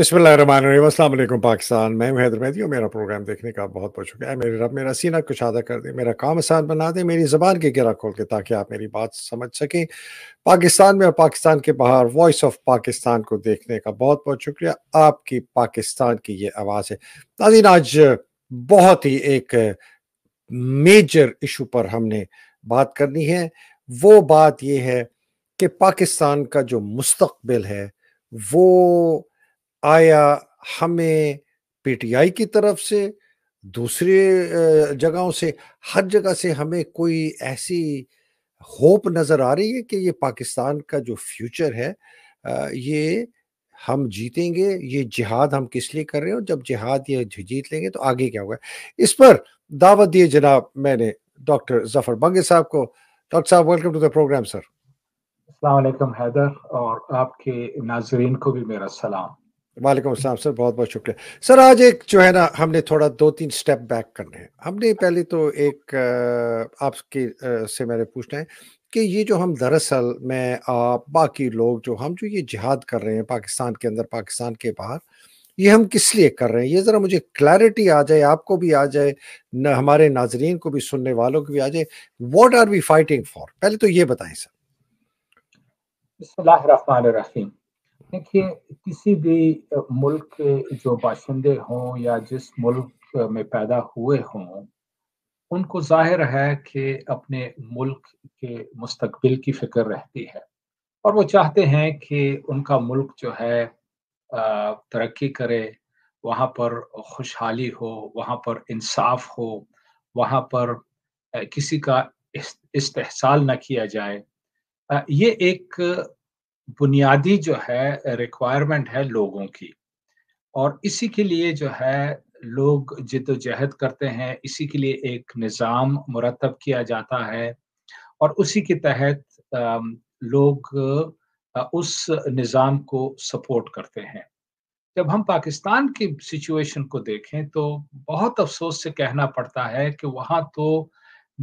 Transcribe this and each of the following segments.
बसमिल पाकिस्तान मैं हैदर मेहदी मेरा प्रोग्राम देखने का बहुत बहुत शुक्रिया मेरे रब मेरा सीना कुशादा कर दे मेरा काम आसान बना दे मेरी ज़बान की गिरा खोल के ताकि आप मेरी बात समझ सकें पाकिस्तान में और पाकिस्तान के बाहर वॉइस ऑफ पाकिस्तान को देखने का बहुत बहुत शुक्रिया आपकी पाकिस्तान की ये आवाज़ है नाजीन आज बहुत ही एक मेजर इशू पर हमने बात करनी है वो बात ये है कि पाकिस्तान का जो मुस्तबिल है वो आया हमें पीटीआई की तरफ से दूसरे जगहों से हर जगह से हमें कोई ऐसी होप नज़र आ रही है कि ये पाकिस्तान का जो फ्यूचर है ये हम जीतेंगे ये जिहाद हम किस लिए कर रहे हैं जब जिहाद ये जीत लेंगे तो आगे क्या होगा इस पर दावत दिए जनाब मैंने डॉक्टर जफर बंगे साहब को डॉक्टर साहब welcome to the program sir अलैक्म हैदर और आपके नाजरीन को भी मेरा सलाम वालेकुम असलम सर बहुत बहुत शुक्रिया सर आज एक जो है ना हमने थोड़ा दो तीन स्टेप बैक करने हैं हमने पहले तो एक आपके से मैंने पूछना है कि ये जो हम दरअसल में आप बाकी लोग जो हम जो ये जिहाद कर रहे हैं पाकिस्तान के अंदर पाकिस्तान के बाहर ये हम किस लिए कर रहे हैं ये ज़रा मुझे क्लैरिटी आ जाए आपको भी आ जाए न हमारे नाजरीन को भी सुनने वालों को भी आ जाए what are we fighting for पहले तो ये बताएं सर देखिए किसी भी मुल्क के जो बाशिंदे हों या जिस मुल्क में पैदा हुए हों, उनको ज़ाहिर है कि अपने मुल्क के मुस्तकबिल की फ़िक्र रहती है और वो चाहते हैं कि उनका मुल्क जो है तरक्की करे, वहाँ पर खुशहाली हो, वहाँ पर इंसाफ़ हो, वहाँ पर किसी का इस्तेसाल इस्तेहसाल ना किया जाए। ये एक बुनियादी जो है रिक्वायरमेंट है लोगों की और इसी के लिए जो है लोग जिदोजहद करते हैं इसी के लिए एक निज़ाम मुरतब किया जाता है और उसी के तहत लोग उस निज़ाम को सपोर्ट करते हैं जब हम पाकिस्तान की सिचुएशन को देखें तो बहुत अफसोस से कहना पड़ता है कि वहाँ तो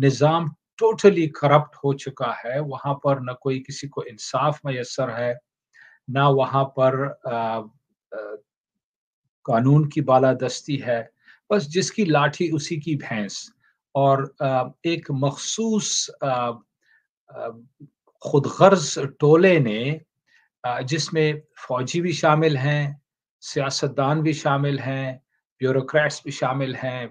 निज़ाम टोटली करप्ट हो चुका है वहां पर न कोई किसी को इंसाफ मैसर है ना वहां पर आ, आ, कानून की बालादस्ती है बस जिसकी लाठी उसी की भैंस और आ, एक मखसूस खुदगर्ज टोले ने जिसमें फौजी भी शामिल हैं सियासतदान भी शामिल हैं ब्यूरोक्रेट्स भी शामिल हैं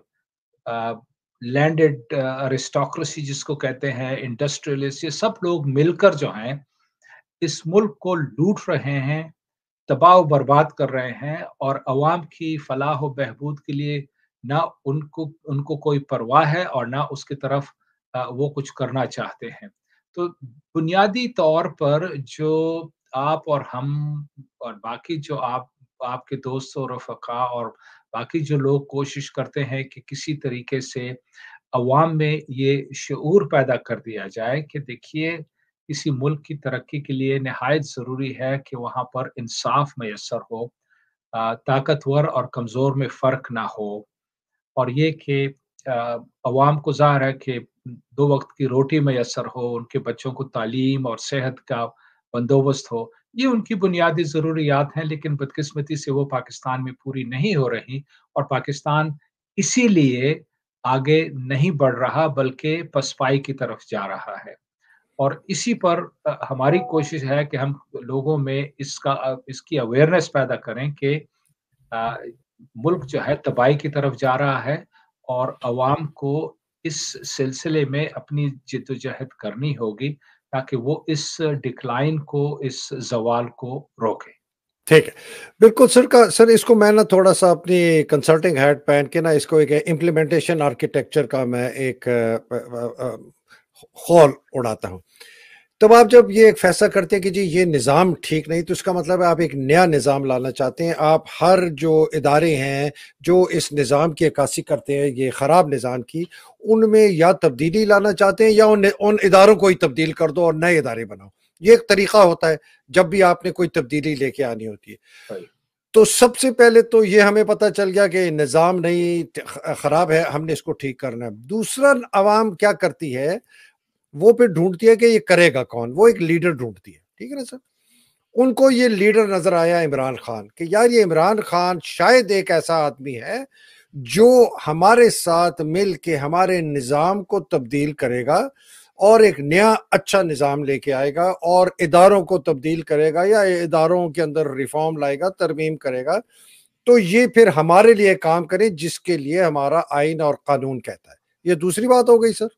लैंडेड अरिस्टोक्रेसी uh, जिसको कहते हैं इंडस्ट्रियलिस्ट ये सब लोग मिलकर जो हैं इस मुल्क को लूट रहे हैं तबाह बर्बाद कर रहे हैं और अवाम की फलाह व बहबूद के लिए ना उनको उनको कोई परवाह है और ना उसकी तरफ वो कुछ करना चाहते हैं तो बुनियादी तौर पर जो आप और हम और बाकी जो आप आपके दोस्त और रफका और बाकी जो लोग कोशिश करते हैं कि किसी तरीके से अवाम में ये शूर पैदा कर दिया जाए कि देखिए किसी मुल्क की तरक्की के लिए नहायत ज़रूरी है कि वहाँ पर इंसाफ मैसर हो ताकतवर और कमज़ोर में फ़र्क ना हो और ये कि अवाम को ज़ाहिर है कि दो वक्त की रोटी मैसर हो उनके बच्चों को तालीम और सेहत का बंदोबस्त हो ये उनकी बुनियादी ज़रूरियात हैं लेकिन बदकिस्मती से वो पाकिस्तान में पूरी नहीं हो रही और पाकिस्तान इसीलिए आगे नहीं बढ़ रहा बल्कि पसपाई की तरफ जा रहा है और इसी पर हमारी कोशिश है कि हम लोगों में इसका इसकी अवेयरनेस पैदा करें कि मुल्क जो है तबाही की तरफ जा रहा है और आवाम को इस सिलसिले में अपनी जिदोजहद करनी होगी ताकि वो इस डिक्लाइन को इस जवाल को रोके ठीक है बिल्कुल सर का सर इसको मैं ना थोड़ा सा अपनी कंसल्टिंग हेड पहन के ना इसको एक इम्प्लीमेंटेशन आर्किटेक्चर का मैं एक हॉल उड़ाता हूँ तब आप जब ये एक फैसला करते हैं कि जी ये निज़ाम ठीक नहीं तो इसका मतलब है आप एक नया निज़ाम लाना चाहते हैं आप हर जो इदारे हैं जो इस निज़ाम की अक्सी करते हैं ये ख़राब निज़ाम की उनमें या तब्दीली लाना चाहते हैं या उन उन इदारों को ही तब्दील कर दो और नए इदारे बनाओ ये एक तरीक़ा होता है जब भी आपने कोई तब्दीली लेके आनी होती है तो सबसे पहले तो ये हमें पता चल गया कि निज़ाम नहीं ख़राब है हमने इसको ठीक करना है दूसरा आवाम क्या करती है वो फिर ढूंढती है कि ये करेगा कौन वो एक लीडर ढूंढती है ठीक है ना सर उनको ये लीडर नजर आया इमरान खान कि यार ये इमरान खान शायद एक ऐसा आदमी है जो हमारे साथ मिल के हमारे निज़ाम को तब्दील करेगा और एक नया अच्छा निज़ाम लेके आएगा और इदारों को तब्दील करेगा या इदारों के अंदर रिफॉर्म लाएगा तरमीम करेगा तो ये फिर हमारे लिए काम करें जिसके लिए हमारा आइन और कानून कहता है ये दूसरी बात हो गई सर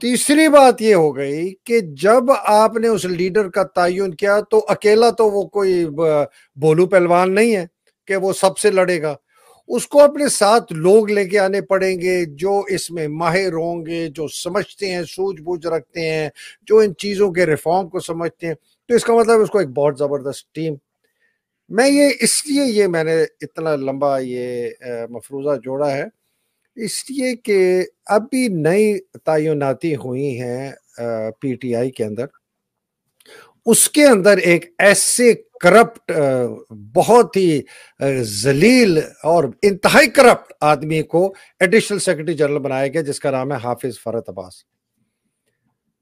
तीसरी बात ये हो गई कि जब आपने उस लीडर का तयन किया तो अकेला तो वो कोई बोलू पहलवान नहीं है कि वो सबसे लड़ेगा उसको अपने साथ लोग लेके आने पड़ेंगे जो इसमें माहिर होंगे जो समझते हैं सूझबूझ रखते हैं जो इन चीज़ों के रिफॉर्म को समझते हैं तो इसका मतलब उसको एक बहुत ज़बरदस्त टीम मैं ये इसलिए ये मैंने इतना लंबा ये मफरूजा जोड़ा है इसलिए कि अब भी नई तयनाती हुई हैं पीटीआई के अंदर उसके अंदर एक ऐसे करप्ट बहुत ही जलील और इंतहाई करप्ट आदमी को एडिशनल सेक्रेटरी जनरल बनाया गया जिसका नाम है हाफिज फरत अब्बास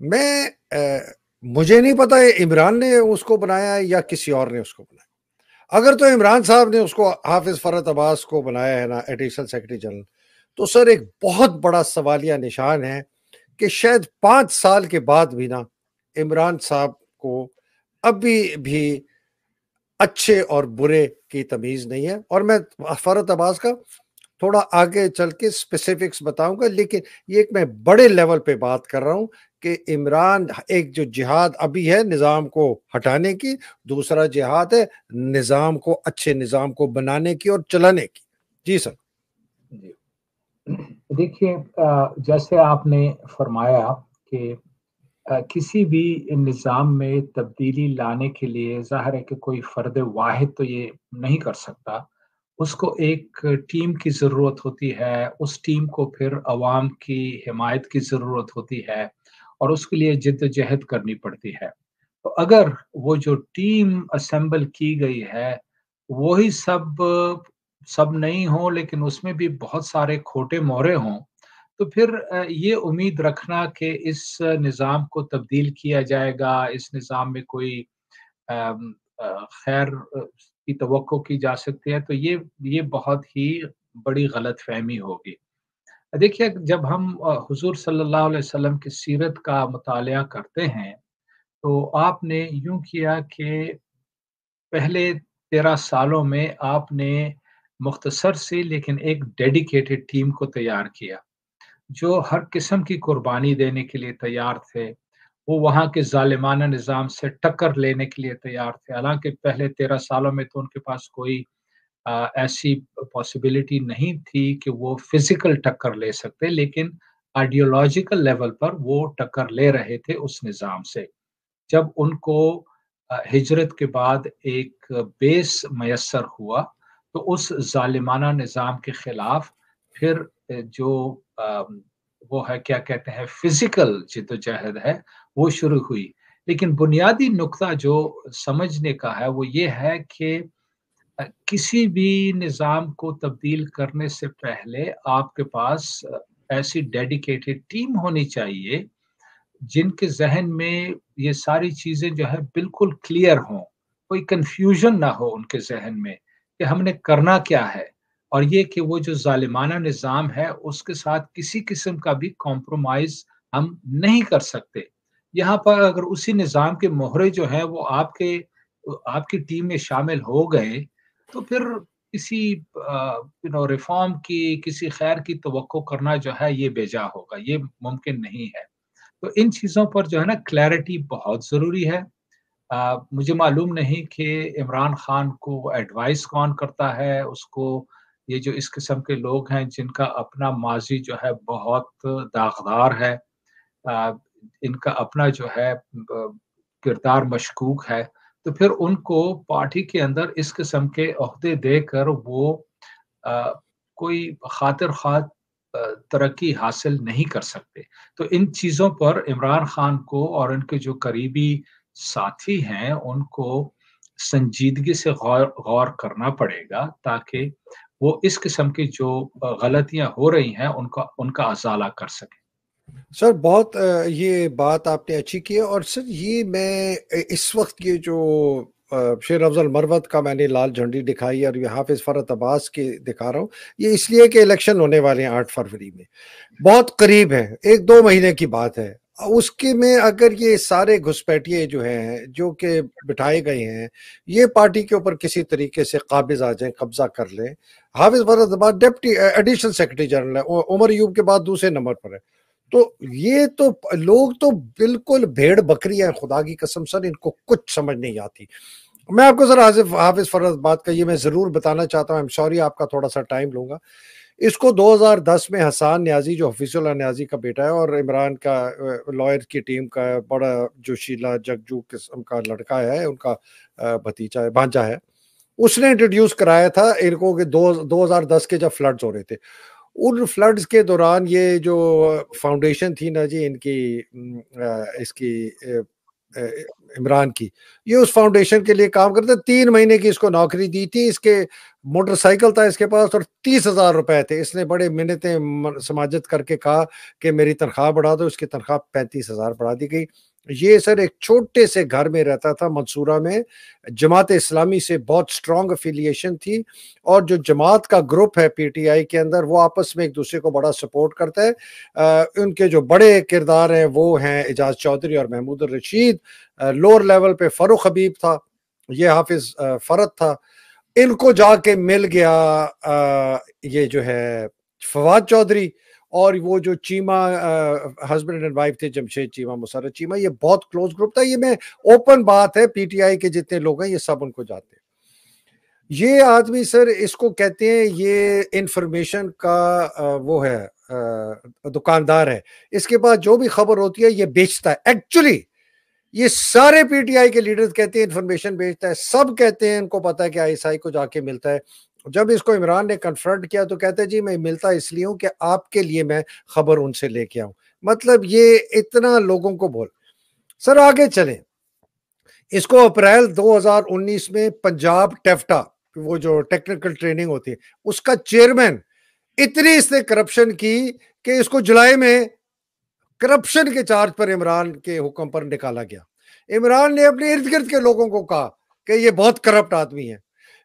मैं आ, मुझे नहीं पता है इमरान ने उसको बनाया या किसी और ने उसको बनाया अगर तो इमरान साहब ने उसको हाफिज फरत अब्बास को बनाया है ना एडिशनल सेक्रेटरी जनरल तो सर एक बहुत बड़ा सवालिया निशान है कि शायद पांच साल के बाद भी ना इमरान साहब को अभी भी अच्छे और बुरे की तमीज़ नहीं है और मैं फरत अब्बास का थोड़ा आगे चल के स्पेसिफिक्स बताऊंगा लेकिन ये एक मैं बड़े लेवल पे बात कर रहा हूँ कि इमरान एक जो जिहाद अभी है निज़ाम को हटाने की दूसरा जिहाद है निज़ाम को अच्छे निज़ाम को बनाने की और चलाने की जी सर जी देखिए जैसे आपने फरमाया कि किसी भी निज़ाम में तब्दीली लाने के लिए ज़ाहिर है कि कोई फ़र्द वाहिद तो ये नहीं कर सकता उसको एक टीम की ज़रूरत होती है उस टीम को फिर आवाम की हिमायत की ज़रूरत होती है और उसके लिए जद्दोजहद करनी पड़ती है तो अगर वो जो टीम असम्बल की गई है वही सब सब नहीं हो लेकिन उसमें भी बहुत सारे खोटे मोहरे हों तो फिर ये उम्मीद रखना कि इस निज़ाम को तब्दील किया जाएगा इस निज़ाम में कोई खैर की तो की जा सकती है तो ये ये बहुत ही बड़ी गलत फहमी होगी देखिए जब हम हुजूर सल्लल्लाहु अलैहि वसल्लम की सीरत का मताल करते हैं तो आपने यूं किया कि पहले तेरह सालों में आपने मुख्तसर से लेकिन एक डेडिकेटेड टीम को तैयार किया जो हर किस्म की कुर्बानी देने के लिए तैयार थे वो वहाँ के ालिमाना निज़ाम से टक्कर लेने के लिए तैयार थे हालांकि पहले तेरह सालों में तो उनके पास कोई आ, ऐसी पॉसिबिलिटी नहीं थी कि वो फिजिकल टक्कर ले सकते लेकिन आइडियोलॉजिकल लेवल पर वो टक्कर ले रहे थे उस निज़ाम से जब उनको हिजरत के बाद एक बेस मैसर हुआ तो उस ालिमाना निज़ाम के ख़िलाफ़ फिर जो वो है क्या कहते हैं फिजिकल जदोजहद है वो शुरू हुई लेकिन बुनियादी नुकता जो समझने का है वो ये है कि किसी भी निज़ाम को तब्दील करने से पहले आपके पास ऐसी डेडिकेटेड टीम होनी चाहिए जिनके जहन में ये सारी चीज़ें जो है बिल्कुल क्लियर हों कोई कन्फ्यूजन ना हो उनके जहन में कि हमने करना क्या है और ये कि वो जो जालिमाना निज़ाम है उसके साथ किसी किस्म का भी कॉम्प्रोमाइज हम नहीं कर सकते यहाँ पर अगर उसी निज़ाम के मोहरे जो हैं वो आपके आपकी टीम में शामिल हो गए तो फिर किसी यू नो रिफॉर्म की किसी खैर की तो करना जो है ये बेजा होगा ये मुमकिन नहीं है तो इन चीज़ों पर जो है ना क्लैरिटी बहुत ज़रूरी है आ, मुझे मालूम नहीं कि इमरान खान को एडवाइस कौन करता है उसको ये जो इस किस्म के लोग हैं जिनका अपना माजी जो है बहुत दागदार है आ, इनका अपना जो है किरदार मशकूक है तो फिर उनको पार्टी के अंदर इस किस्म के अहदे देकर वो आ, कोई खातिर खात तरक्की हासिल नहीं कर सकते तो इन चीज़ों पर इमरान खान को और इनके जो करीबी साथी हैं उनको संजीदगी से गौर गौर करना पड़ेगा ताकि वो इस किस्म की जो गलतियां हो रही हैं उनका उनका अजाला कर सके सर बहुत ये बात आपने अच्छी की है और सर ये मैं इस वक्त ये जो शेर अफजल मरवत का मैंने लाल झंडी दिखाई और ये हाफिज फरत अब्बास की दिखा रहा हूँ ये इसलिए कि इलेक्शन होने वाले हैं आठ फरवरी में बहुत करीब है एक दो महीने की बात है उसके में अगर ये सारे घुसपैठिए जो हैं जो कि बिठाए गए हैं ये पार्टी के ऊपर किसी तरीके से काबिज आ जाए कब्जा कर लें हाफिज भरतबाद डेप्टी एडिशनल सेक्रेटरी जनरल है उमर यूब के बाद दूसरे नंबर पर है तो ये तो लोग तो बिल्कुल भेड़ बकरी हैं खुदा की कसम सर इनको कुछ समझ नहीं आती मैं आपको सर हाफिज फरज बात का ये मैं ज़रूर बताना चाहता हूँ आई एम सॉरी आपका थोड़ा सा टाइम लूंगा इसको 2010 में हसान न्याजी जो हफीजुल्ला न्याजी का बेटा है और इमरान का लॉयर की टीम का बड़ा जोशीला जगजू किस्म का लड़का है उनका भतीजा है भांजा है उसने इंट्रोड्यूस कराया था इनको के दो 2010 के जब फ्लड्स हो रहे थे उन फ्लड्स के दौरान ये जो फाउंडेशन थी ना जी इनकी इसकी इमरान की ये उस फाउंडेशन के लिए काम करते तीन महीने की इसको नौकरी दी थी इसके मोटरसाइकिल था इसके पास और तीस हजार रुपए थे इसने बड़े मिन्नतें समाजत करके कहा कि मेरी तनख्वाह बढ़ा दो इसकी तनख्वाह पैंतीस हजार बढ़ा दी गई ये सर एक छोटे से घर में रहता था मंसूरा में जमात इस्लामी से बहुत स्ट्रांग अफिलिएशन थी और जो जमात का ग्रुप है पीटीआई के अंदर वो आपस में एक दूसरे को बड़ा सपोर्ट करता है आ, उनके जो बड़े किरदार हैं वो हैं एजाज चौधरी और महमूद रशीद लोअर लेवल पे फरुख हबीब था ये हाफिज फरत था इनको जाके मिल गया आ, ये जो है फवाद चौधरी और वो जो चीमा हस्बैंड एंड वाइफ थे जमशेद चीमा मुसारत चीमा ये बहुत क्लोज ग्रुप था ये मैं ओपन बात है पीटीआई के जितने लोग हैं ये सब उनको जाते हैं ये आदमी सर इसको कहते हैं ये इंफॉर्मेशन का आ, वो है दुकानदार है इसके पास जो भी खबर होती है ये बेचता है एक्चुअली ये सारे पीटीआई के लीडर्स कहते हैं इंफॉर्मेशन बेचता है सब कहते हैं इनको पता है कि आईएसआई को जाके मिलता है जब इसको इमरान ने कन्फ्रंट किया तो कहते जी मैं मिलता इसलिए हूँ कि आपके लिए मैं खबर उनसे लेके आऊँ मतलब ये इतना लोगों को बोल सर आगे चले इसको अप्रैल 2019 में पंजाब टेफ्टा वो जो टेक्निकल ट्रेनिंग होती है उसका चेयरमैन इतनी इसने करप्शन की कि इसको जुलाई में करप्शन के चार्ज पर इमरान के हुक्म पर निकाला गया इमरान ने अपने इर्द गिर्द के लोगों को कहा कि ये बहुत करप्ट आदमी है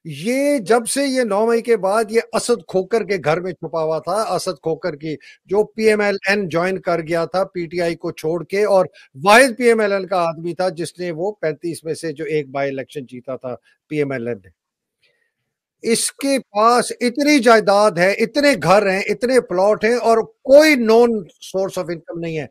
ये जब से ये नौ मई के बाद ये असद खोकर के घर में छुपा हुआ था असद खोकर की जो पीएमएलएन ज्वाइन कर गया था पीटीआई को छोड़ के और वाहिद पीएमएलएन का आदमी था जिसने वो पैंतीस में से जो एक बाई इलेक्शन जीता था पीएमएलएन ने इसके पास इतनी जायदाद है इतने घर हैं इतने प्लॉट हैं और कोई नॉन सोर्स ऑफ इनकम नहीं है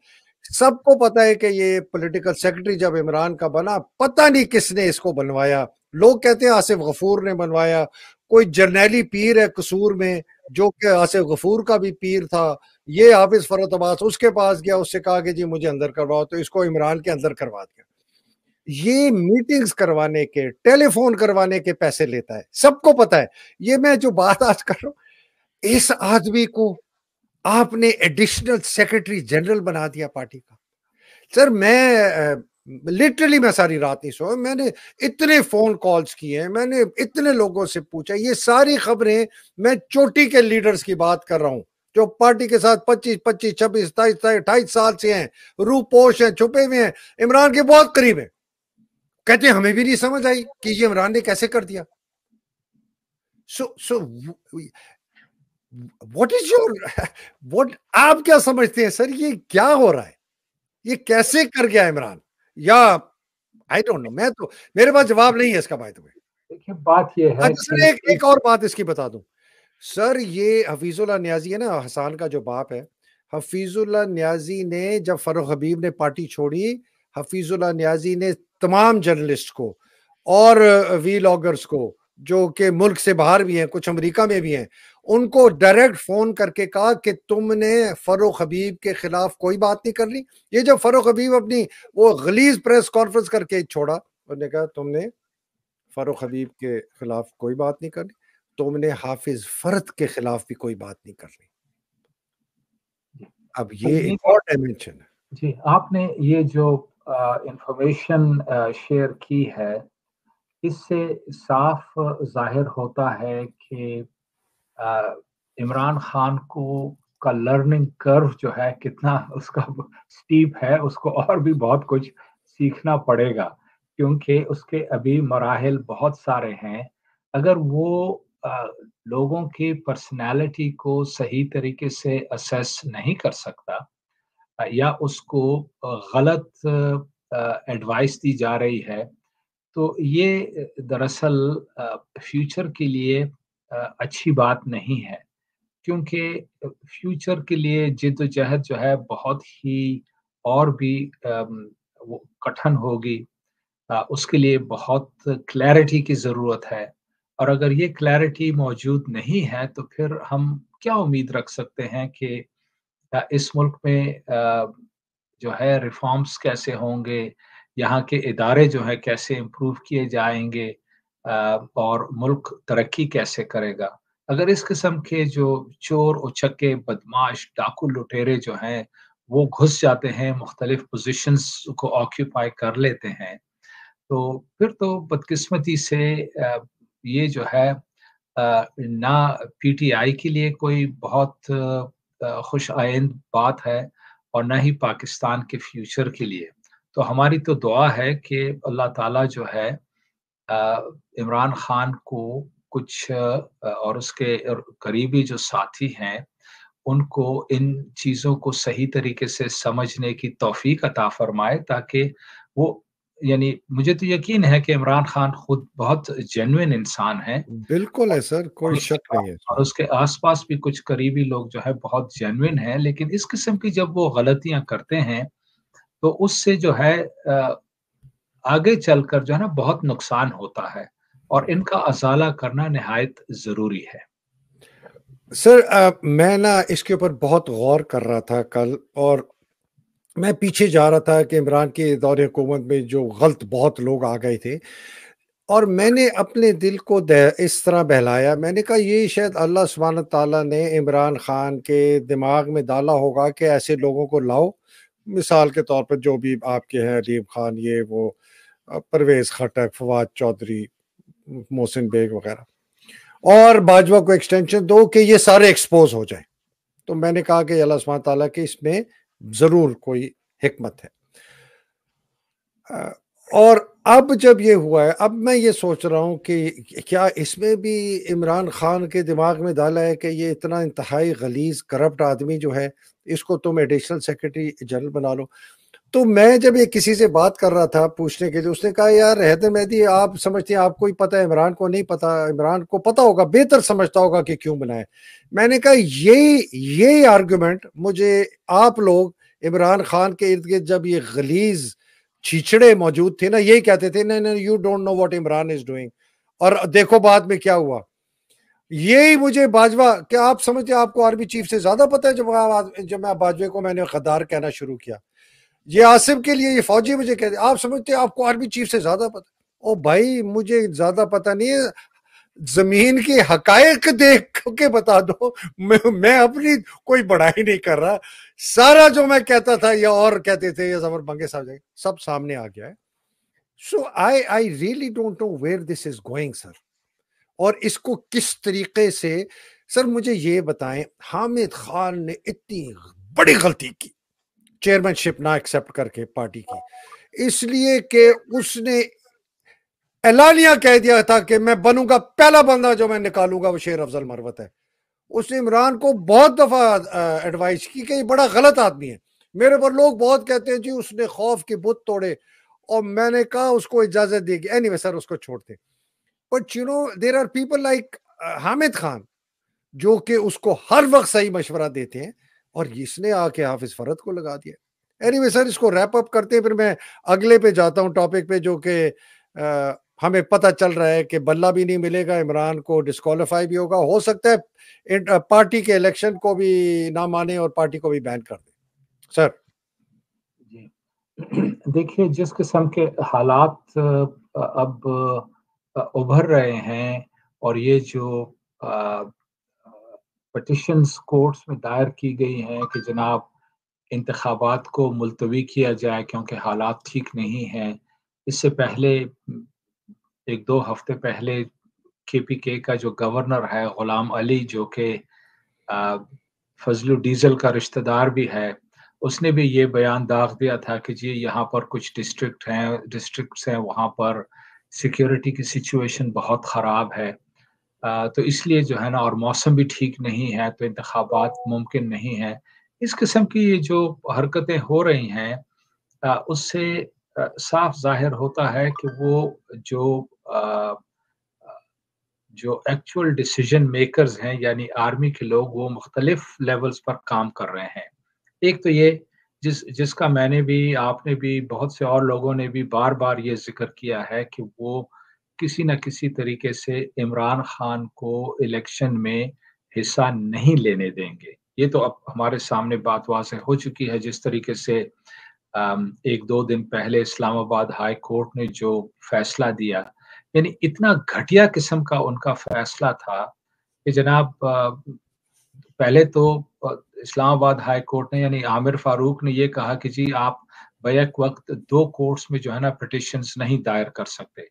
सबको पता है कि ये पॉलिटिकल सेक्रेटरी जब इमरान का बना पता नहीं किसने इसको बनवाया लोग कहते हैं आसिफ गफूर ने बनवाया कोई जर्नैली पीर है कसूर में जो कि आसिफ गफूर का भी पीर था ये हाफिज फरत अब्बास उसके पास गया उससे कहा कि जी मुझे अंदर करवाओ तो इसको इमरान के अंदर करवा दिया ये मीटिंग्स करवाने के टेलीफोन करवाने के पैसे लेता है सबको पता है ये मैं जो बात आज कर रहा हूं इस आदमी को आपने एडिशनल सेक्रेटरी जनरल बना दिया पार्टी का सर मैं लिटरली मैं सारी रात नहीं सोया मैंने इतने फोन कॉल्स किए हैं मैंने इतने लोगों से पूछा ये सारी खबरें मैं चोटी के लीडर्स की बात कर रहा हूं जो पार्टी के साथ 25, 25, 26, सताईस अट्ठाईस साल से हैं रूपोश हैं छुपे हुए हैं इमरान के बहुत करीब हैं कहते हैं हमें भी नहीं समझ आई कि ये इमरान ने कैसे कर दिया so so what is your what आप क्या समझते हैं सर ये क्या हो रहा है ये कैसे कर गया इमरान या आई डोंट नो मैं तो मेरे पास जवाब नहीं है इसका बात ये है अच्छा एक, एक और बात इसकी बता दूं सर ये हफीजुल्ला न्याजी है ना हसान का जो बाप है हफीजुल्ला न्याजी ने जब फरोग हबीब ने पार्टी छोड़ी हफीजुल्ला न्याजी ने तमाम जर्नलिस्ट को और वी लॉगर्स को जो के मुल्क से बाहर भी हैं कुछ अमेरिका में भी हैं उनको डायरेक्ट फ़ोन करके कहा कि तुमने फरोख हबीब के ख़िलाफ़ कोई बात नहीं करनी ये जब फ़रो हबीब अपनी वो गलीज प्रेस कॉन्फ्रेंस करके छोड़ा उन्होंने कहा तुमने फ़रो हबीब के ख़िलाफ़ कोई बात नहीं करनी तुमने हाफिज़ फरत के ख़िलाफ़ भी कोई बात नहीं करनी अब ये एक और डायमेंशन है जी आपने ये जो इंफॉर्मेशन शेयर की है इससे साफ जाहिर होता है कि इमरान खान को का लर्निंग कर्व जो है कितना उसका स्टीप है उसको और भी बहुत कुछ सीखना पड़ेगा क्योंकि उसके अभी मराहल बहुत सारे हैं अगर वो आ, लोगों के पर्सनालिटी को सही तरीके से असेस नहीं कर सकता या उसको गलत एडवाइस दी जा रही है तो ये दरअसल फ्यूचर के लिए अच्छी बात नहीं है क्योंकि फ्यूचर के लिए जिद्दोजहद जो है बहुत ही और भी वो कठिन होगी उसके लिए बहुत क्लैरिटी की ज़रूरत है और अगर ये क्लैरिटी मौजूद नहीं है तो फिर हम क्या उम्मीद रख सकते हैं कि इस मुल्क में जो है रिफॉर्म्स कैसे होंगे यहाँ के इदारे जो है कैसे इम्प्रूव किए जाएंगे और मुल्क तरक्की कैसे करेगा अगर इस किस्म के जो चोर उछके बदमाश डाकू लुटेरे जो हैं वो घुस जाते हैं मुख्तलिफ पोजीशंस को ऑक्यूपाई कर लेते हैं तो फिर तो बदकिस्मती से ये जो है ना पीटीआई के लिए कोई बहुत खुश आइंद बात है और ना ही पाकिस्तान के फ्यूचर के लिए तो हमारी तो दुआ है कि अल्लाह ताला जो है इमरान खान को कुछ और उसके करीबी जो साथी हैं उनको इन चीज़ों को सही तरीके से समझने की तोफ़ी अता फरमाए ताकि वो यानी मुझे तो यकीन है कि इमरान खान खुद बहुत जेनुइन इंसान है बिल्कुल है सर कोई शक नहीं है और उसके आसपास भी कुछ करीबी लोग जो है बहुत जेनुइन है लेकिन इस किस्म की जब वो गलतियां करते हैं तो उससे जो है आगे चलकर जो है ना बहुत नुकसान होता है और इनका अजाला करना नहायत जरूरी है सर आ, मैं ना इसके ऊपर बहुत गौर कर रहा था कल और मैं पीछे जा रहा था कि इमरान के दौर हुकूमत में जो गलत बहुत लोग आ गए थे और मैंने अपने दिल को इस तरह बहलाया मैंने कहा ये शायद अल्लाह सुबहान ताला ने इमरान खान के दिमाग में डाला होगा कि ऐसे लोगों को लाओ मिसाल के तौर पर जो भी आपके हैं अलीम खान ये वो परवेज खटक फवाद चौधरी मोहसिन बेग वगैरह और भाजपा को एक्सटेंशन दो कि ये सारे एक्सपोज हो जाए तो मैंने कहा कि अल्लाह सुबह ताला के इसमें ज़रूर कोई हमत है और अब जब ये हुआ है अब मैं ये सोच रहा हूँ कि क्या इसमें भी इमरान खान के दिमाग में डाला है कि ये इतना इंतहाई गलीज करप्ट आदमी जो है इसको तुम एडिशनल सेक्रेटरी जनरल बना लो तो मैं जब ये किसी से बात कर रहा था पूछने के लिए उसने कहा यार हैदर मेहदी आप समझते हैं आपको ही पता है इमरान को नहीं पता इमरान को पता होगा बेहतर समझता होगा कि क्यों बनाए मैंने कहा यही यही आर्ग्यूमेंट मुझे आप लोग इमरान खान के इर्द गिर्द जब ये गलीज छिछड़े मौजूद थे ना यही कहते थे नहीं नहीं you don't know what Imran is doing और देखो बाद में क्या हुआ यही मुझे बाजवा क्या आप समझते हैं आपको आर्मी चीफ से ज्यादा पता है जब आप जब मैं बाजवे को मैंने गद्दार कहना शुरू किया ये आसिफ के लिए ये फौजी मुझे कहते आप समझते हैं आपको आर्मी चीफ से ज्यादा पता ओ भाई मुझे ज्यादा पता नहीं है जमीन के हकायक देख के बता दो मैं, मैं अपनी कोई बढ़ाई नहीं कर रहा सारा जो मैं कहता था या और कहते थे या जबर बंगे साहब सब सामने आ गया है so I I really don't know where this is going sir और इसको किस तरीके से सर मुझे ये बताएं हामिद खान ने इतनी बड़ी गलती की चेयरमैनशिप ना एक्सेप्ट करके पार्टी की इसलिए कि उसने एलानिया कह दिया था कि मैं बनूंगा पहला बंदा जो मैं निकालूंगा वो शेर अफजल मरवत है उसने इमरान को बहुत दफा एडवाइस की कि ये बड़ा गलत आदमी है मेरे पर लोग बहुत कहते हैं जी उसने खौफ के बुत तोड़े और मैंने कहा उसको इजाजत दी एनी anyway, सर उसको छोड़ते but you know there are people like Hamid Khan जो कि उसको हर वक्त सही मशवरा देते हैं और इसने आके हाफिज फरद को लगा दिया एनी anyway, सर इसको रैप अप करते हैं फिर मैं अगले पे जाता हूँ टॉपिक पे जो कि uh, हमें पता चल रहा है कि बल्ला भी नहीं मिलेगा इमरान को डिस्कालीफाई भी होगा हो सकता है uh, पार्टी के इलेक्शन को भी ना माने और पार्टी को भी बैन कर दे सर देखिए जिस किस्म के हालात uh, अब उभर रहे हैं और ये जो पटिशन कोर्ट्स में दायर की गई हैं कि जनाब इंतबात को मुलतवी किया जाए क्योंकि हालात ठीक नहीं हैं इससे पहले एक दो हफ्ते पहले के पी के का जो गवर्नर है ग़ुलाम अली जो कि फजलू डीजल का रिश्तेदार भी है उसने भी ये बयान दाग दिया था कि जी यहाँ पर कुछ डिस्ट्रिक्ट हैं डिस्ट्रिक्ट्स हैं वहाँ पर सिक्योरिटी की सिचुएशन बहुत ख़राब है तो इसलिए जो है ना और मौसम भी ठीक नहीं है तो इंतबात मुमकिन नहीं है इस किस्म की जो हरकतें हो रही हैं उससे साफ जाहिर होता है कि वो जो जो एक्चुअल डिसीजन मेकर्स हैं यानी आर्मी के लोग वो मुख्तलिफ लेवल्स पर काम कर रहे हैं एक तो ये जिस जिसका मैंने भी आपने भी बहुत से और लोगों ने भी बार बार ये जिक्र किया है कि वो किसी न किसी तरीके से इमरान खान को इलेक्शन में हिस्सा नहीं लेने देंगे ये तो अब हमारे सामने बात वाज हो चुकी है जिस तरीके से एक दो दिन पहले इस्लामाबाद हाई कोर्ट ने जो फैसला दिया यानी इतना घटिया किस्म का उनका फैसला था कि जनाब पहले तो इस्लामाबाद हाई कोर्ट ने यानी आमिर फारूक ने ये कहा कि जी आप बैक वक्त दो कोर्ट्स में जो है ना पटिशन नहीं दायर कर सकते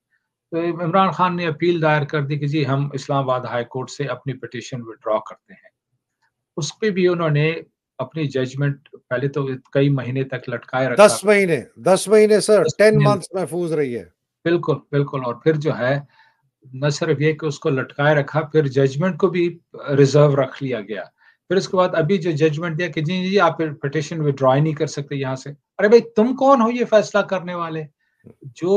तो इमरान खान ने अपील दायर कर दी कि जी हम इस्लामाबाद हाई कोर्ट से अपनी पटिशन विड्रॉ करते हैं उस पर भी उन्होंने अपनी जजमेंट पहले तो कई महीने तक लटकाए रखा दस महीने दस महीने सर टेन मंथ महफूज रही है बिल्कुल बिल्कुल और फिर जो है न सिर्फ ये कि उसको लटकाए रखा फिर जजमेंट को भी रिजर्व रख लिया गया फिर उसके बाद अभी जो जजमेंट दिया कि जी जी आप पिटिशन विद्रॉ नहीं कर सकते यहाँ से अरे भाई तुम कौन हो ये फैसला करने वाले जो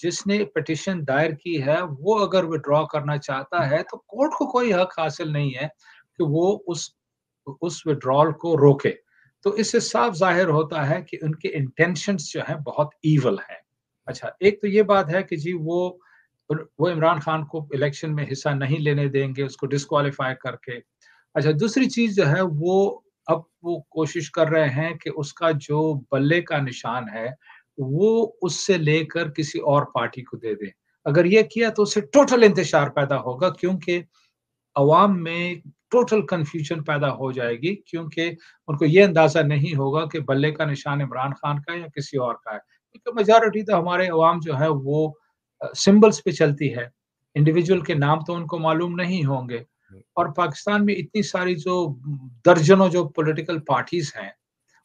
जिसने पिटिशन दायर की है वो अगर विड्रॉ करना चाहता है तो कोर्ट को कोई हक हासिल नहीं है कि वो उस उस विड्रॉल को रोके तो इससे साफ जाहिर होता है कि उनके इंटेंशंस जो हैं बहुत ईवल हैं अच्छा एक तो ये बात है कि जी वो वो इमरान खान को इलेक्शन में हिस्सा नहीं लेने देंगे उसको डिसक्वालीफाई करके अच्छा दूसरी चीज जो है वो अब वो कोशिश कर रहे हैं कि उसका जो बल्ले का निशान है वो उससे लेकर किसी और पार्टी को दे दें अगर ये किया तो उससे टोटल इंतजार पैदा होगा क्योंकि अवाम में टोटल कंफ्यूजन पैदा हो जाएगी क्योंकि उनको ये अंदाजा नहीं होगा कि बल्ले का निशान इमरान खान का है या किसी और का है क्योंकि मेजोरिटी तो हमारे अवाम जो है वो सिंबल्स पे चलती है इंडिविजुअल के नाम तो उनको मालूम नहीं होंगे और पाकिस्तान में इतनी सारी जो दर्जनों जो पॉलिटिकल पार्टीज हैं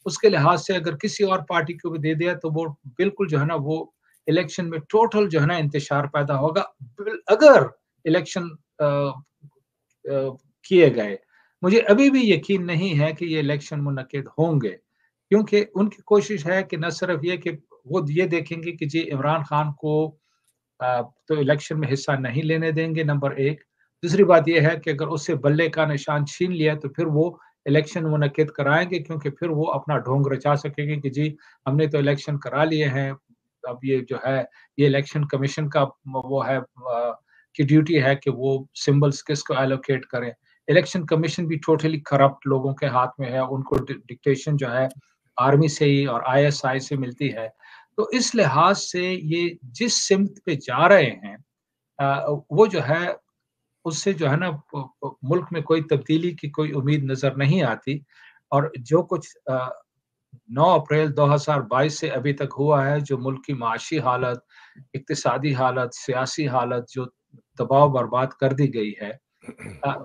उसके लिहाज से अगर किसी और पार्टी को भी दे दिया तो वो बिल्कुल जो है ना वो इलेक्शन में टोटल जो है ना इंतजार पैदा होगा अगर इलेक्शन किए गए मुझे अभी भी यकीन नहीं है कि ये इलेक्शन मुनद होंगे क्योंकि उनकी कोशिश है कि न सिर्फ ये कि वो ये देखेंगे कि जी इमरान खान को तो इलेक्शन में हिस्सा नहीं लेने देंगे नंबर एक दूसरी बात यह है कि अगर उससे बल्ले का निशान छीन लिया तो फिर वो इलेक्शन मुनद कराएंगे क्योंकि फिर वो अपना ढोंग रचा सकेंगे कि जी हमने तो इलेक्शन करा लिए हैं अब ये जो है ये इलेक्शन कमीशन का वो है की ड्यूटी है कि वो सिंबल्स किसको एलोकेट करें इलेक्शन कमीशन भी टोटली करप्ट लोगों के हाथ में है उनको डिक्टेशन जो है आर्मी से ही और आईएसआई से मिलती है तो इस लिहाज से ये जिस सिमत पे जा रहे हैं वो जो है उससे जो है ना मुल्क में कोई तब्दीली की कोई उम्मीद नजर नहीं आती और जो कुछ नौ अप्रैल 2022 से अभी तक हुआ है जो मुल्क की माशी हालत इकतसादी हालत सियासी हालत जो दबाव बर्बाद कर दी गई है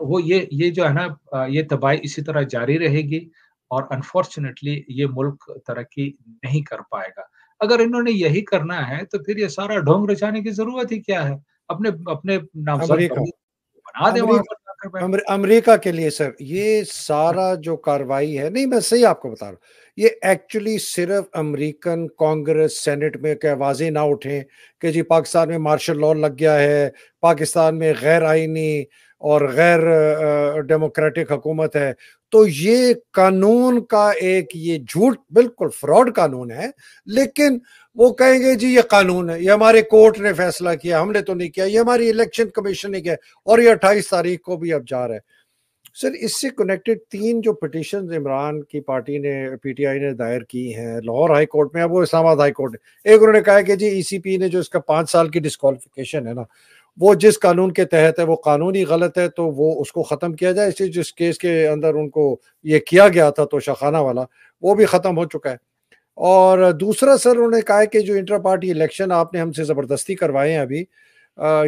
वो ये ये जो है ना ये तबाही इसी तरह जारी रहेगी और अनफॉर्चुनेटली ये मुल्क तरक्की नहीं कर पाएगा अगर इन्होंने यही करना है तो फिर ये सारा ढोंग रचाने की जरूरत ही क्या है अपने अपने नाम हाँ, आधे अमेरिका के लिए सर ये सारा जो कार्रवाई है नहीं मैं सही आपको बता रहा हूँ ये एक्चुअली सिर्फ अमेरिकन कांग्रेस सेनेट में क्या आवाज़ें ना उठें कि जी पाकिस्तान में मार्शल लॉ लग गया है पाकिस्तान में गैर आइनी और गैर डेमोक्रेटिक हुकूमत है तो ये कानून का एक ये झूठ बिल्कुल फ्रॉड कानून है लेकिन वो कहेंगे जी ये कानून है ये हमारे कोर्ट ने फैसला किया हमने तो नहीं किया ये हमारी इलेक्शन कमीशन ने किया और ये अट्ठाईस तारीख को भी अब जा रहा है सर इससे कनेक्टेड तीन जो पिटिशन इमरान की पार्टी ने पीटीआई ने दायर की हैं लाहौर हाई कोर्ट में अब वो इस्लामाबाद हाई कोर्ट एक उन्होंने कहा कि जी ईसीपी e ने जो इसका पाँच साल की डिस्कालिफिकेशन है ना वो जिस कानून के तहत है वो कानून ही गलत है तो वो उसको ख़त्म किया जाए इसलिए जिस केस के अंदर उनको ये किया गया था तो शाखाना वाला वो भी ख़त्म हो चुका है और दूसरा सर उन्होंने कहा कि जो इंटर पार्टी इलेक्शन आपने हमसे ज़बरदस्ती करवाए हैं अभी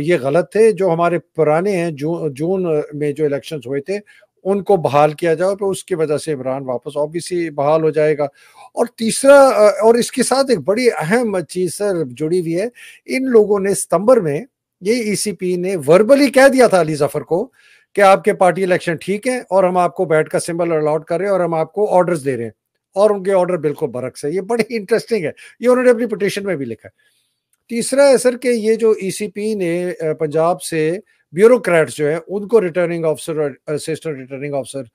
ये गलत थे जो हमारे पुराने हैं जू, जून में जो इलेक्शन हुए थे उनको बहाल किया जाए और उसकी वजह से इमरान वापस ऑब्वियसली बहाल हो जाएगा और तीसरा और इसके साथ एक बड़ी अहम चीज़ सर जुड़ी हुई है इन लोगों ने सितंबर में ये ईसीपी e ने वर्बली कह दिया था अली जफर को कि आपके पार्टी इलेक्शन ठीक है और हम आपको बैठ का सिंबल अलॉट कर रहे हैं और हम आपको ऑर्डर्स दे रहे हैं और उनके ऑर्डर बिल्कुल बरक्स है ये बड़ी इंटरेस्टिंग है ये उन्होंने अपनी पिटिशन में भी लिखा है तीसरा है सर कि ये जो ईसीपी e ने पंजाब से ब्यूरोक्रेट्स जो है उनको रिटर्निंग ऑफिसर और असिस्टेंट रिटर्निंग ऑफिसर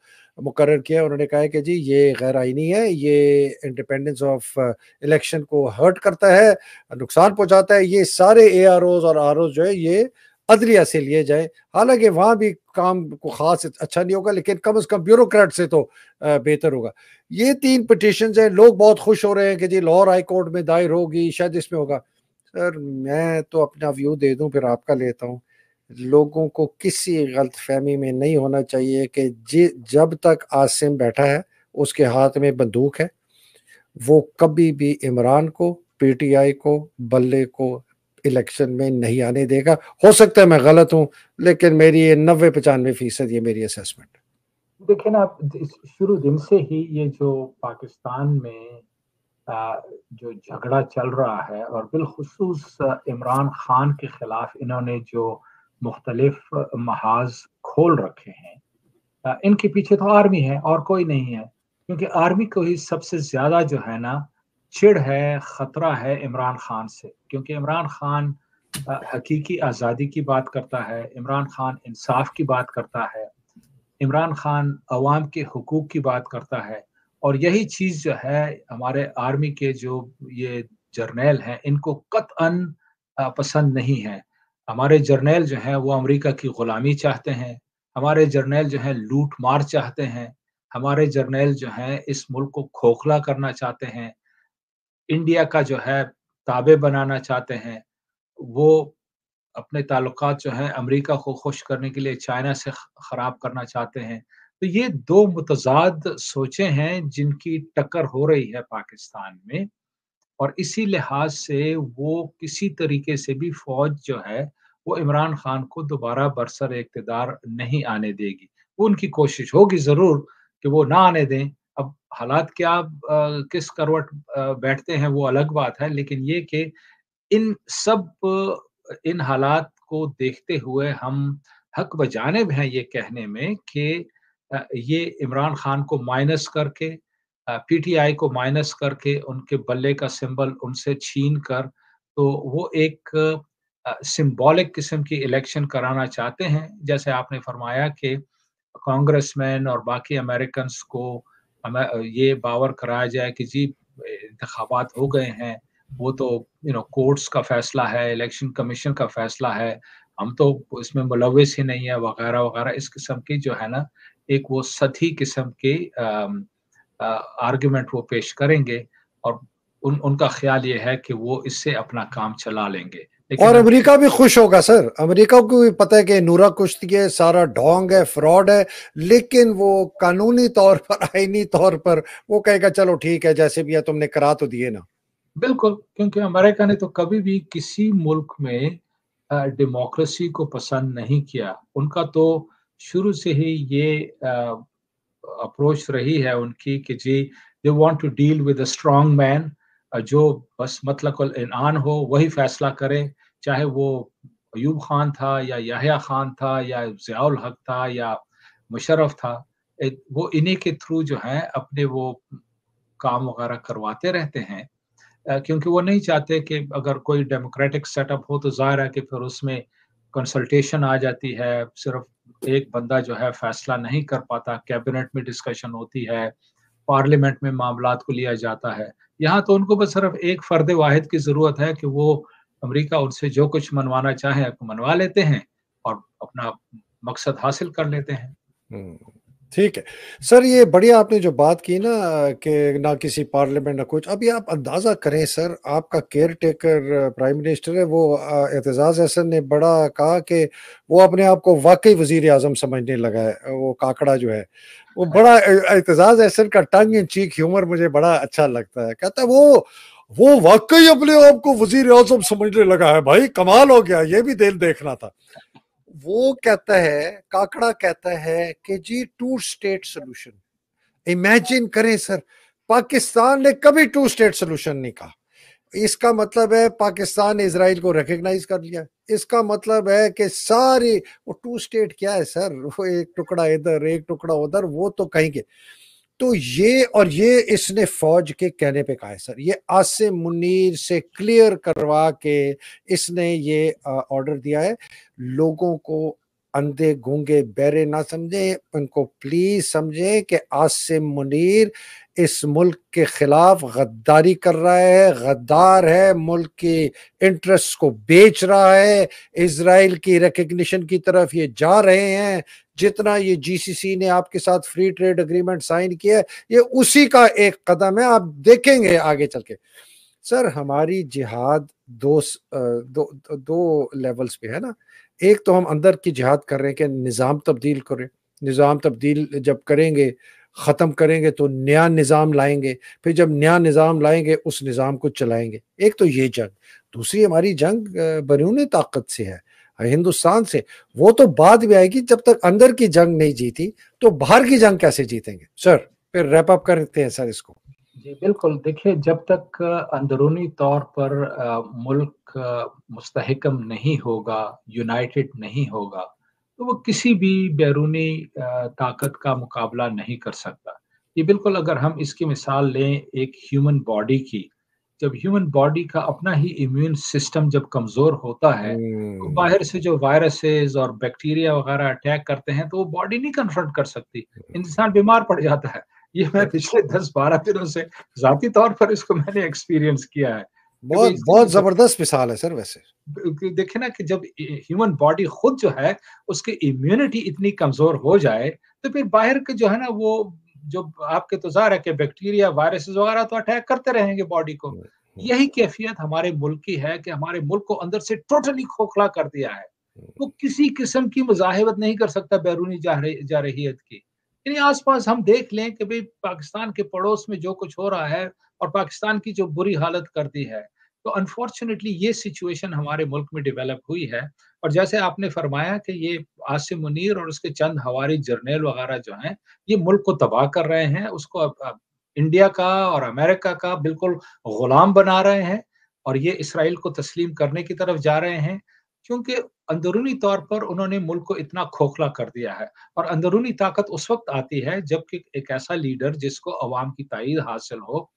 मुकर किया उन्होंने कहा है कि जी ये गैर आइनी है ये इंडिपेंडेंस ऑफ इलेक्शन को हर्ट करता है नुकसान पहुंचाता है ये सारे ए आर ओज और आर जो है ये अदलिया से लिए जाए हालांकि वहाँ भी काम को खास अच्छा नहीं होगा लेकिन कम अज़ कम ब्यूरोक्रेट से तो बेहतर होगा ये तीन पटिशन हैं लोग बहुत खुश हो रहे हैं कि जी लाहौर हाई कोर्ट में दायर होगी शायद इसमें होगा सर मैं तो अपना व्यू दे दूँ फिर आपका लेता हूँ लोगों को किसी गलत फहमी में नहीं होना चाहिए कि जि जब तक आसिम बैठा है उसके हाथ में बंदूक है वो कभी भी इमरान को पीटीआई को बल्ले को इलेक्शन में नहीं आने देगा हो सकता है मैं गलत हूं लेकिन मेरी ये नब्बे पचानवे फीसद ये मेरी असेसमेंट देखिए ना शुरू दिन से ही ये जो पाकिस्तान में जो झगड़ा चल रहा है और बिलखसूस इमरान खान के खिलाफ इन्होंने जो मुख्तलिफ महाज खोल रखे हैं इनके पीछे तो आर्मी है और कोई नहीं है क्योंकि आर्मी को ही सबसे ज़्यादा जो है ना चिड़ है ख़तरा है इमरान खान से क्योंकि इमरान खान हकीकी आज़ादी की बात करता है इमरान खान इंसाफ की बात करता है इमरान खान अवाम के हकूक़ की बात करता है और यही चीज़ जो है हमारे आर्मी के जो ये जर्नेल हैं इनको अन पसंद नहीं है हमारे जर्नेल जो हैं वो अमेरिका की ग़ुलामी चाहते हैं हमारे जर्नेल जो हैं लूट मार चाहते हैं हमारे जर्नेल जो हैं इस मुल्क को खोखला करना चाहते हैं इंडिया का जो है ताबे बनाना चाहते हैं वो अपने ताल्लुक जो हैं अमेरिका को खुश करने के लिए चाइना से ख़राब करना चाहते हैं तो ये दो मुतजाद सोचें हैं जिनकी टक्कर हो रही है पाकिस्तान में और इसी लिहाज से वो किसी तरीके से भी फौज जो है वो इमरान खान को दोबारा बरसर इकतदार नहीं आने देगी वो उनकी कोशिश होगी ज़रूर कि वो ना आने दें अब हालात क्या आ, किस करवट बैठते हैं वो अलग बात है लेकिन ये कि इन सब इन हालात को देखते हुए हम हक बजानब हैं ये कहने में कि ये इमरान खान को माइनस करके पीटीआई को माइनस करके उनके बल्ले का सिंबल उनसे छीन कर तो वो एक सिंबॉलिक किस्म की इलेक्शन कराना चाहते हैं जैसे आपने फरमाया कि कांग्रेसमैन और बाकी अमेरिकन को हमें ये बावर कराया जाए कि जी इंतबात हो गए हैं वो तो यू नो कोर्ट्स का फैसला है इलेक्शन कमीशन का फैसला है हम तो इसमें मुलविस ही नहीं है वगैरह वगैरह इस किस्म की जो है ना एक वो सती किस्म के आर्गुमेंट वो पेश करेंगे और उन उनका ख्याल ये है कि वो इससे अपना काम चला लेंगे और अमेरिका भी खुश होगा सर अमेरिका को भी पता है कि नूरा कुश्ती है सारा ढोंग है फ्रॉड है लेकिन वो कानूनी तौर पर आईनी तौर पर वो कहेगा चलो ठीक है जैसे भी है तुमने करा तो दिए ना बिल्कुल क्योंकि अमेरिका ने तो कभी भी किसी मुल्क में डेमोक्रेसी को पसंद नहीं किया उनका तो शुरू से ही ये अप्रोच रही है उनकी कि जी they want to deal with a strong man जो बस मतलब इनान हो वही फैसला करे चाहे वो अयूब खान था या याहिया खान था या ज़ियाउल हक था या मुशरफ था वो इन्हीं के थ्रू जो है अपने वो काम वगैरह करवाते रहते हैं क्योंकि वो नहीं चाहते कि अगर कोई डेमोक्रेटिक सेटअप हो तो जाहिर है कि फिर उसमें कंसल्टेशन आ जाती है सिर्फ एक बंदा जो है फैसला नहीं कर पाता कैबिनेट में डिस्कशन होती है पार्लियामेंट में मामला को लिया जाता है यहाँ तो उनको बस सिर्फ एक फर्द वाहिद की जरूरत है कि वो अमेरिका उनसे जो कुछ मनवाना चाहे मनवा लेते हैं और अपना मकसद हासिल कर लेते हैं हम्म। ठीक है सर ये बढ़िया आपने जो बात की ना कि ना किसी पार्लियामेंट ना कुछ अभी आप अंदाज़ा करें सर आपका केयर टेकर प्राइम मिनिस्टर है वो एतजाज़ हसन ने बड़ा कहा कि वो अपने आप को वाकई वजीर आजम समझने लगा है वो काकड़ा जो है वो बड़ा एतजाज़ हसन का टंग इन चीक ह्यूमर मुझे बड़ा अच्छा लगता है कहता है वो वो वाकई अपने आप को वजीर आजम समझने लगा है भाई कमाल हो गया ये भी दिल देखना था वो कहता है काकड़ा कहता है कि जी टू स्टेट सोल्यूशन इमेजिन करें सर पाकिस्तान ने कभी टू स्टेट सोल्यूशन नहीं कहा इसका मतलब है पाकिस्तान ने इसराइल को रिकग्नाइज कर लिया इसका मतलब है कि सारी वो टू स्टेट क्या है सर वो एक टुकड़ा इधर एक टुकड़ा उधर वो तो कहेंगे तो ये और ये इसने फौज के कहने पे कहा है सर ये आसिम मुनीर से क्लियर करवा के इसने ये ऑर्डर दिया है लोगों को अंधे गूंगे बैरे ना समझे उनको प्लीज समझे कि आसिम मुनीर इस मुल्क के खिलाफ गद्दारी कर रहा है गद्दार है मुल्क के इंटरेस्ट को बेच रहा है इसराइल की रिकग्निशन की तरफ ये जा रहे हैं जितना ये जीसीसी ने आपके साथ फ्री ट्रेड एग्रीमेंट साइन किया है ये उसी का एक कदम है आप देखेंगे आगे चल के सर हमारी जिहाद दो दो दो लेवल्स पे है ना एक तो हम अंदर की जिहाद कर रहे हैं कि निज़ाम तब्दील करें निज़ाम तब्दील जब करेंगे ख़त्म करेंगे तो नया निज़ाम लाएंगे फिर जब नया निज़ाम लाएंगे उस निज़ाम को चलाएंगे एक तो ये जंग दूसरी हमारी जंग बरून ताकत से है हिंदुस्तान से वो तो बाद में आएगी जब तक अंदर की जंग नहीं जीती तो बाहर की जंग कैसे जीतेंगे सर फिर रैप अप करते हैं सर इसको जी बिल्कुल देखिए जब तक अंदरूनी तौर पर मुल्क मुस्तहकम नहीं होगा यूनाइटेड नहीं होगा तो वो किसी भी बैरूनी ताकत का मुकाबला नहीं कर सकता ये बिल्कुल अगर हम इसकी मिसाल लें एक ह्यूमन बॉडी की जब ह्यूमन बॉडी का अपना ही इम्यून सिस्टम जब कमजोर होता है तो हम्म। बाहर से जो वायरसेस और बैक्टीरिया वगैरह अटैक करते हैं तो वो बॉडी नहीं कन्फ्रंट कर सकती इंसान बीमार पड़ जाता है ये मैं पिछले दस बारह दिनों से जाती तौर पर इसको मैंने एक्सपीरियंस किया है बहुत बहुत जबरदस्त मिसाल है सर वैसे देखे ना कि जब ह्यूमन बॉडी खुद जो है उसकी इम्यूनिटी इतनी कमजोर हो जाए तो फिर बाहर के जो है ना वो जो आपके तो जाहिर है कि बैक्टीरिया वायरस वगैरह तो अटैक करते रहेंगे बॉडी को हम्म, हम्म। यही कैफियत हमारे मुल्क की है कि हमारे मुल्क को अंदर से टोटली खोखला कर दिया है हम्म। वो किसी किस्म की मुजाहिबत नहीं कर सकता बैरूनी जारहीत की यानी आसपास हम देख लें कि भाई पाकिस्तान के पड़ोस में जो कुछ हो रहा है और पाकिस्तान की जो बुरी हालत कर दी है तो अनफॉर्चुनेटली ये सिचुएशन हमारे मुल्क में डेवलप हुई है और जैसे आपने फरमाया कि ये आसिम मुनीर और उसके चंद हवारी जर्नेल वगैरह जो हैं ये मुल्क को तबाह कर रहे हैं उसको अब, अब इंडिया का और अमेरिका का बिल्कुल गुलाम बना रहे हैं और ये इसराइल को तस्लीम करने की तरफ जा रहे हैं क्योंकि अंदरूनी तौर पर उन्होंने मुल्क को इतना खोखला कर दिया है और अंदरूनी ताकत उस वक्त आती है जबकि एक ऐसा लीडर जिसको अवाम की तइद हासिल हो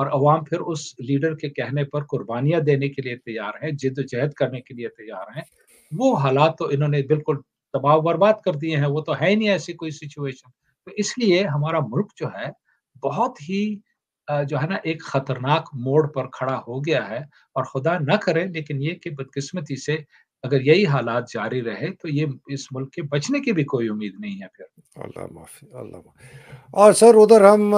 और अवाम फिर उस लीडर के कहने पर कुर्बानियां देने के लिए तैयार हैं जिदोजहद करने के लिए तैयार हैं वो हालात तो इन्होंने बिल्कुल दबाव बर्बाद कर दिए हैं वो तो है ही नहीं ऐसी कोई सिचुएशन तो इसलिए हमारा मुल्क जो है बहुत ही जो है ना एक खतरनाक मोड़ पर खड़ा हो गया है और खुदा न करे लेकिन ये कि बदकिस्मती से अगर यही हालात जारी रहे तो ये इस मुल्क के बचने की भी कोई उम्मीद नहीं है फिर अल्लाह माफी अल्लाह और सर उधर हम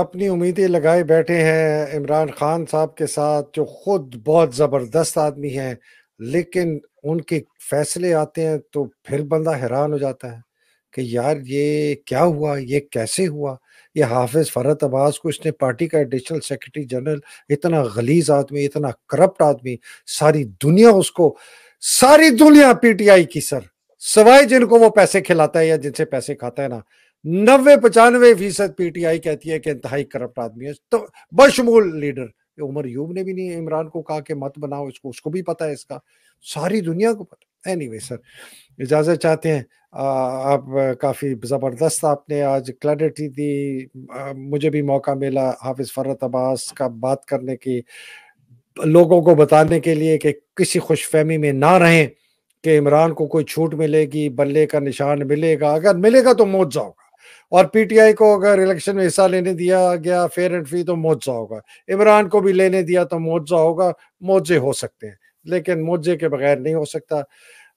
अपनी उम्मीदें लगाए बैठे हैं इमरान खान साहब के साथ जो खुद बहुत ज़बरदस्त आदमी हैं लेकिन उनके फैसले आते हैं तो फिर बंदा हैरान हो जाता है कि यार ये क्या हुआ ये कैसे हुआ ये हाफिज़ फ़रत अब्बास को इसने पार्टी का एडिशनल सेक्रेटरी जनरल इतना गलीज आदमी इतना करप्ट आदमी सारी दुनिया उसको सारी दुनिया पीटीआई की सर सवाए जिनको वो पैसे खिलाता है या जिनसे पैसे खाता है ना नब्बे पचानवे फीसद पीटीआई कहती है कि इंतहाई करप्ट आदमी है तो बशमूल लीडर उमर यूब ने भी नहीं इमरान को कहा कि मत बनाओ इसको उसको भी पता है इसका सारी दुनिया को पता एनी anyway, सर इजाज़त चाहते हैं आप काफ़ी ज़बरदस्त आपने आज क्लैरिटी दी मुझे भी मौका मिला हाफिज़ फ़रत अब्बास का बात करने की लोगों को बताने के लिए कि किसी खुशफहमी में ना रहें कि इमरान को कोई छूट मिलेगी बल्ले का निशान मिलेगा अगर मिलेगा तो मौत जाओगा और पीटीआई को अगर इलेक्शन में हिस्सा लेने दिया गया फेयर एंड फ्री तो मुआवजा होगा इमरान को भी लेने दिया तो मुआवजा होगा मुआवजे हो सकते हैं लेकिन मुआवजे के बगैर नहीं हो सकता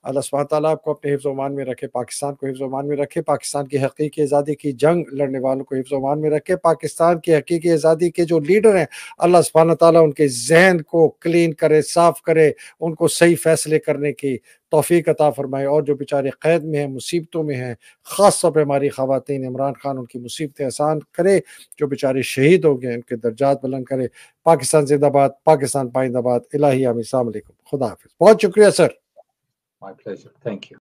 अल्लाह सुबह ताली आपको अपने हिफ्ज़ मान में रखे पाकिस्तान को हिफ्ज़ मान में रखे पाकिस्तान की हकीकी आज़ादी की जंग लड़ने वालों को हिफ्ज़ मान में रखे पाकिस्तान की हकीकी आज़ादी के जो लीडर हैं अल्लाह सुबहाना ताली उनके जहन को क्लीन करे साफ़ करे उनको सही फैसले करने की तोफ़ी अता फ़रमाए और जो बेचारे क़ैद में हैं मुसीबतों में हैं ख़ास तौर पर हमारी खातन इमरान खान उनकी मुसीबतें आसान करे जो बेचारे शहीद हो गए उनके दर्जात बुलंद करे पाकिस्तान जिंदाबाद पाकिस्तान पाइंदाबाद इलाही आमिर खुदा बहुत शुक्रिया sir My pleasure. Thank you.